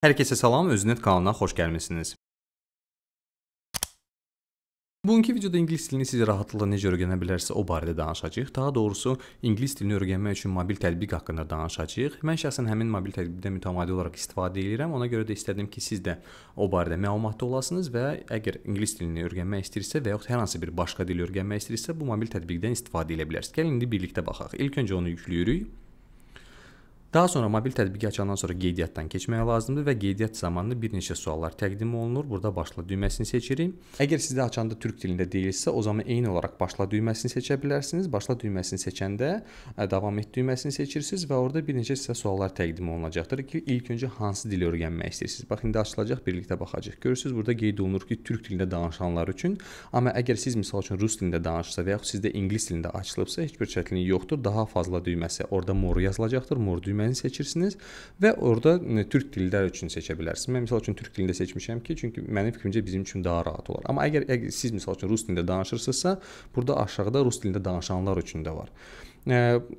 Hər kəsə salam, Öznet kanalına xoş gəlmisiniz. Bugünkü videoda ingilis dilini siz rahatlıqla necə öyrənə bilərsə o barədə danışacağıq. Daha doğrusu ingilis dilini öyrənmək üçün mobil tətbiq haqqında danışacağıq. Mən şəxsən həmin mobil tətbiqdə mütəmadi olaraq istifadə edirəm. Ona görə də istədim ki, siz də o barədə məlumatlı olasınız və əgər ingilis dilini öyrənmək istəyirsə və yaxud hər hansı bir başqa dil öyrənmək istəyirsə, bu mobil tətbiqdən istifadə edə bilərsiniz. Gəlin indi birlikdə baxaq. İlk öncə onu yükləyirik. Daha sonra mobil tətbiqi açandan sonra qeydiyyatdan keçmək lazımdır və qeydiyyat zamanı bir neçə suallar təqdim olunur. Burada başla düyməsini seçirik. Əgər sizdə açanda türk dilində deyilsə, o zaman eyni olaraq başla düyməsini seçə bilərsiniz. Başla düyməsini seçəndə davam et düyməsini seçirsiniz və orada bir neçə sizə suallar təqdim olunacaqdır ki, ilk öncə hansı dili öyrənmək istəyirsiniz. Bax indi açılacaq, birlikdə baxacağıq. Görürsüz, burada qeyd olunur ki, türk dilində danışanlar üçün, amma əgər siz məsəl üçün rus dilində danışsa və yaxud sizdə ingilis dilində açılıbsa, heç bir çətinlik yoxdur. Daha fazla düyməsi orada mor yazılacaqdır. Mor düyməsi bölməni seçirsiniz və orada e, türk dilləri üçün seçə bilərsiniz. Mən məsəl üçün türk dilində seçmişəm ki, çünki mənim fikrimcə bizim üçün daha rahat olar. Amma əgər, əgər siz məsəl üçün rus dilində danışırsınızsa, burada aşağıda rus dilində danışanlar üçün də var.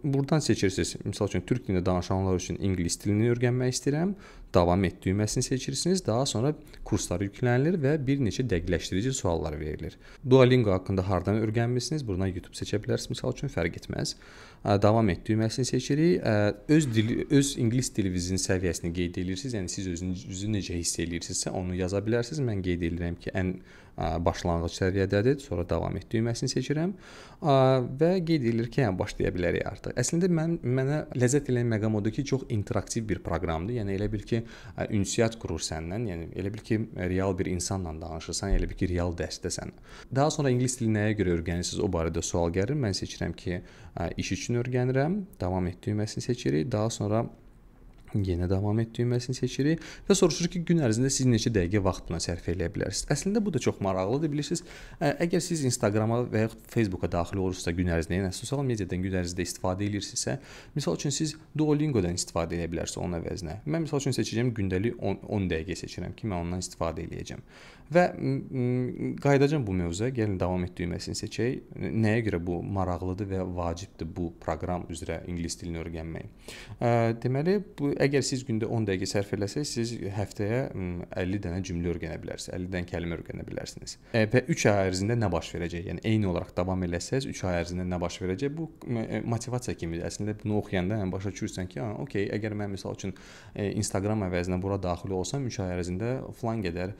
Buradan seçirsiniz. Məsəl üçün türk dilində danışanlar üçün ingilis dilini öyrənmək istəyirəm. Davam et düyməsini seçirsiniz. Daha sonra kurslar yüklənilir və bir neçə dəqiqləşdirici suallar verilir. Duolingo haqqında hardan öyrənmisiniz? Buradan YouTube seçə bilərsiniz. Məsəl üçün fərq etməz. Davam et düyməsini seçirik. Öz dili öz ingilis dilinizin səviyyəsini qeyd edirsiniz. Yəni siz özünüzü necə hiss edirsinizsə onu yaza bilərsiniz. Mən qeyd edirəm ki, ən e, başlanğıc səviyyədədir. Sonra davam et düyməsini seçirəm və qeyd edilir ki, yəni başlaya edə bilərik artıq. Əslində mən mənə ləzzət eləyən məqam odur ki, çox interaktiv bir proqramdır. Yəni elə bil ki, ünsiyyət qurur səndən, yəni elə bil ki, real bir insanla danışırsan, elə bil ki, real dərsdəsən. Daha sonra ingilis dilini nəyə görə öyrənirsiniz o barədə sual gəlir. Mən seçirəm ki, iş üçün öyrənirəm, davam etdirməsini seçirik. Daha sonra yenə davam et düyməsini seçirik və soruşur ki, gün ərzində siz neçə dəqiqə vaxt buna sərf edə bilərsiniz. Əslində bu da çox maraqlıdır, bilirsiniz. Əgər siz Instagrama və ya Facebooka daxil olursunuzsa gün ərzində, yəni sosial mediadan gün ərzində istifadə edirsinizsə, məsəl üçün siz Duolingo-dan istifadə edə bilərsiniz onun əvəzinə. Mən məsəl üçün seçəcəm gündəlik 10, 10 dəqiqə seçirəm ki, mən ondan istifadə eləyəcəm. Və qayıdacam bu mövzuya, gəlin davam et düyməsini seçək. Nəyə görə bu maraqlıdır və vacibdir bu proqram üzrə ingilis dilini öyrənmək? Deməli, bu Əgər siz gündə 10 dəqiqə sərf eləsəz, siz həftəyə 50 hmm, dənə cümlə öyrənə bilərsiniz, 50 dənə kəlmə öyrənə bilərsiniz. E, və 3 ay ərzində nə baş verəcək? Yəni eyni olaraq davam eləsəz, 3 ay ərzində nə baş verəcək? Bu e, motivasiya kimi əslində bunu oxuyanda yəni başa düşürsən ki, ha, okey, əgər mən məsəl üçün e, Instagram əvəzinə bura daxil olsam, 3 ay ərzində falan qədər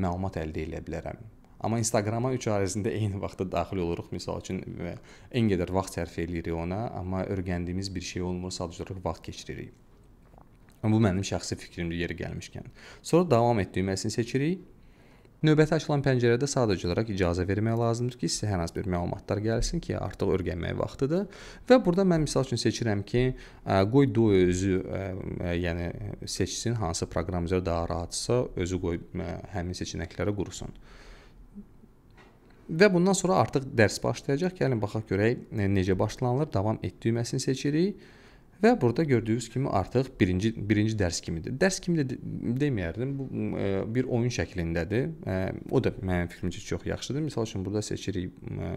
məlumat əldə edə bilərəm. Amma Instagrama 3 ay ərzində eyni vaxtda daxil oluruq, məsəl üçün və ən qədər vaxt sərf eləyirik ona, amma öyrəndiyimiz bir şey olmur, sadəcə olaraq vaxt keçiririk. Bu mənim şəxsi fikrimdir yeri gəlmişkən. Sonra davam et düyməsini seçirik. Növbəti açılan pəncərədə sadəcə olaraq icazə vermək lazımdır ki, sizə hər hansı bir məlumatlar gəlsin ki, artıq öyrənmək vaxtıdır. Və burada mən misal üçün seçirəm ki, qoy do özü, yəni seçsin hansı proqramçılar daha rahatsa, özü qoy həmin seçənəkləri qursun. Və bundan sonra artıq dərs başlayacaq. Gəlin baxaq görək e, necə başlanılır. Davam et düyməsini seçirik. Və burada gördüyünüz kimi artıq birinci birinci dərs kimidir. Dərs kimi də deməyərdim. Bu ə, e, bir oyun şəklindədir. Ə, e, o da mənim fikrimcə çox yaxşıdır. Məsəl üçün burada seçirik ə, e,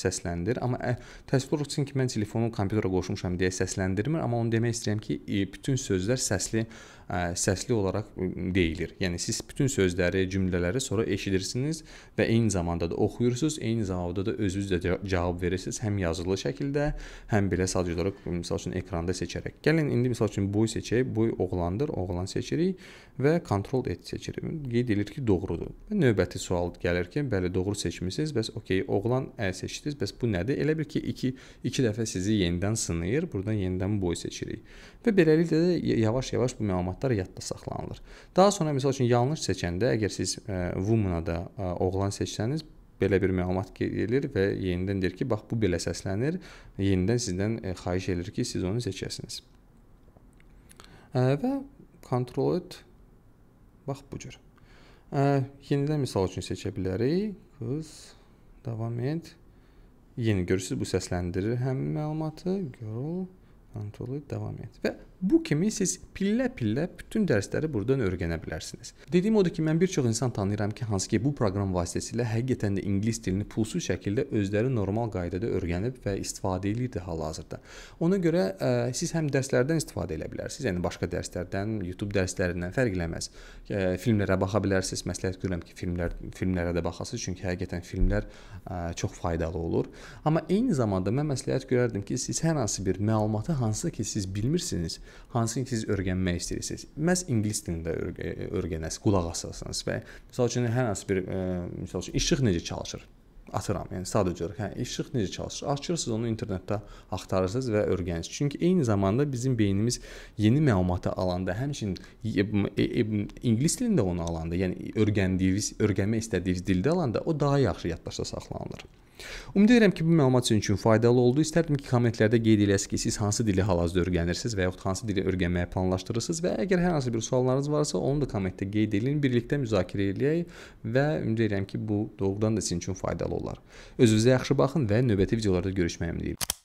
səsləndir. Amma ə, təəssüf olsun ki, mən telefonu kompüterə qoşmuşam deyə səsləndirmir, amma onu demək istəyirəm ki, bütün sözlər səsli ə, səsli olaraq deyilir. Yəni siz bütün sözləri, cümlələri sonra eşidirsiniz və eyni zamanda da oxuyursunuz, eyni zamanda da özünüz də cavab verirsiniz, həm yazılı şəkildə, həm belə sadəcə olaraq məsəl üçün ekranda seçərək. Gəlin indi məsəl üçün boy seçək, boy oğlandır, oğlan seçirik və kontrol et seçirik. Qeyd edilir ki, doğrudur. Və növbəti sual gəlir ki, bəli, doğru seçmisiniz, bəs okey, oğlan ə seçdi seçdiniz. Bəs bu nədir? Elə bil ki, 2 2 dəfə sizi yenidən sınayır. Burdan yenidən boy seçirik. Və beləliklə də yavaş-yavaş bu məlumatlar yadda saxlanılır. Daha sonra məsəl üçün yanlış seçəndə əgər siz ə, e, woman-a da ə, e, oğlan seçsəniz, belə bir məlumat gəlir və yenidən deyir ki, bax bu belə səslənir. Yenidən sizdən ə, e, xahiş edir ki, siz onu seçəsiniz. Ə, və kontrol et bax bu cür. Ə, yenidən misal üçün seçə bilərik. Qız davam et. Yeni görürsüz bu səsləndirir həmin məlumatı. Girl, Anatoly davam et. Və Bu kimi siz pillə-pillə bütün dərsləri burdan öyrənə bilərsiniz. Dediyim odur ki, mən bir çox insan tanıyıram ki, hansı ki bu proqram vasitəsilə həqiqətən də ingilis dilini pulsuz şəkildə özləri normal qaydada öyrənib və istifadə edirdi hal-hazırda. Ona görə ə, e, siz həm dərslərdən istifadə edə bilərsiniz, yəni başqa dərslərdən, YouTube dərslərindən fərqlənməz. E, filmlərə baxa bilərsiniz. Məsləhət görürəm ki, filmlər filmlərə də baxasınız, çünki həqiqətən filmlər ə, e, çox faydalı olur. Amma eyni zamanda mən məsləhət görərdim ki, siz hər hansı bir məlumatı hansı ki siz bilmirsiniz, hansını ki siz öyrənmək istəyirsiniz. Məs ingilis dilində e, öyrənəsiz, qulaq asasınız və məsəl üçün hər hansı bir e, məsəl üçün işıq necə çalışır? atıram. Yəni sadəcə olaraq, hə, işıq necə çalışır? Açırsınız onu internetdə axtarırsınız və öyrənirsiniz. Çünki eyni zamanda bizim beynimiz yeni məlumatı alanda, həmçinin e, ingilis dilində onu alanda, yəni öyrəndiyiniz, öyrənmək istədiyiniz dildə alanda o daha yaxşı yaddaşda saxlanılır. Ümid edirəm ki, bu məlumat sizin üçün faydalı oldu. İstərdim ki, kommentlərdə qeyd eləyəsiz ki, siz hansı dili hal-hazırda öyrənirsiniz və yaxud hansı dili öyrənməyi planlaşdırırsınız və əgər hər hansı bir suallarınız varsa, onu da kommentdə qeyd edin, birlikdə müzakirə eləyək və ümid edirəm ki, bu doğrudan da sizin üçün faydalı olar. Özünüzə yaxşı baxın və növbəti videolarda görüşməyə ümid edirəm.